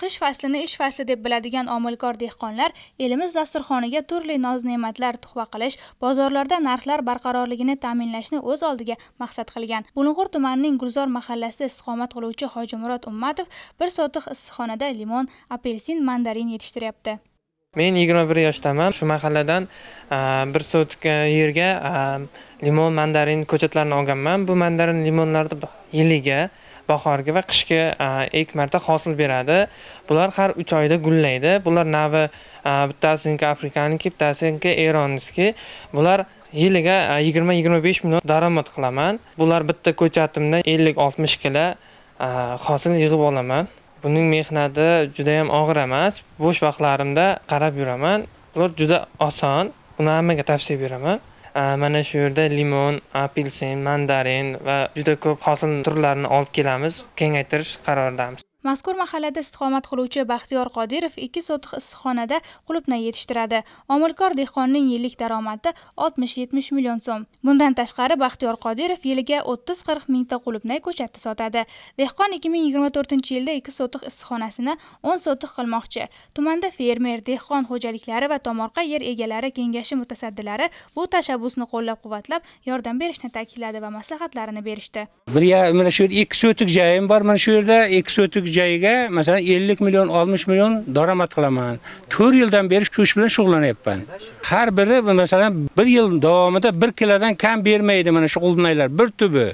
qish faslini ish fasli deb biladigan omilkor dehqonlar elimiz dasturxoniga turli noz ne'matlar tuhfa qilish bozorlarda narxlar barqarorligini ta'minlashni o'z oldiga maqsad qilgan bulung'ur tumanining gulzor mahallasida istiqomat qiluvchi hojimurod ummatov bir sotix issiqxonada limon apelsin mandarin yetishtiryapti men yigirma bir yoshdaman shu mahalladan bir sotka e, yerga limon mandarin ko'chatlarini olganman bu mandarin limonlarni yiliga bahorgi va qishki ikki marta hosil beradi bular har uch oyda gullaydi bular navi bittasiniki afrikaniki bittasiniki eronniki bular yiliga yigirma yigirma besh million daromad qilaman bular bitta ko'chatimda ellik oltmish kilo hosil yig'ib olaman buning mehnati judayam og'ir emas bo'sh vaqtlarimda qarab yuraman bular juda oson buni hammaga tavsiya beraman mana shu yerda limon apelsin mandarin va juda ko'p hosil turlarini olib kelamiz kengaytirish qaroridamiz mazkur mahallada istiqomat qiluvchi baxtiyor qodirov ikki sotix issiqxonada qulupna yetishtiradi omilkor dehqonning yillik daromadi oltmish yetmish million so'm bundan tashqari baxtiyor qodirov yiliga o'ttiz qirq mingta qulupnay ko'chatda sotadi dehqon ikki ming yigirma to'rtinchi yilda ikki sotix issiqxonasini o'n sotix qilmoqchi tumanda fermer dehqon xo'jaliklari va tomorqa yer egalari kengashi mutasaddilari bu tashabbusni qo'llab quvvatlab yordam berishni ta'kidladi va maslahatlarini berishdi bir mana shu yerda ikki sotik joyim bor mana shu yerda ikki sotik joyiga masalan 50 million 60 million daromad qilaman 4 yildan beri shu ish bilan shug'lanayapman. har biri masalan 1 yil davomida 1 kilodan kam bermaydi mana shu quldumaylar bir tubi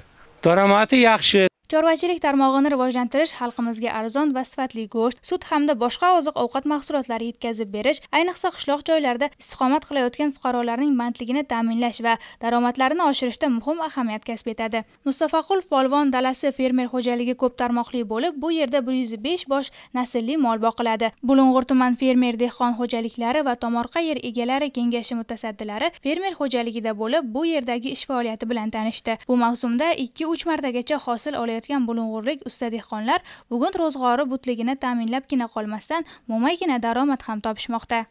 daromadi yaxshi chorvachilik tarmog'ini rivojlantirish xalqimizga arzon va sifatli go'sht sut hamda boshqa oziq ovqat mahsulotlari yetkazib berish ayniqsa qishloq joylarda istiqomat qilayotgan fuqarolarning bandligini ta'minlash va daromadlarini oshirishda muhim ahamiyat kasb etadi mustafaqulov polvon dalasi fermer xo'jaligi ko'p tarmoqli bo'lib bu yerda bir yuz besh bosh naslli mol boqiladi bulung'ur tuman fermer dehqon xo'jaliklari va tomorqa yer egalari kengashi mutasaddilari fermer xo'jaligida bo'lib bu yerdagi ish faoliyati bilan tanishdi bu mavsumda ikki uch martagacha hosil olayotgan qilayotgan bulung'urlik usta dehqonlar bugun ro'zg'ori butligini ta'minlabgina qolmasdan mo'maygina daromad ham topishmoqda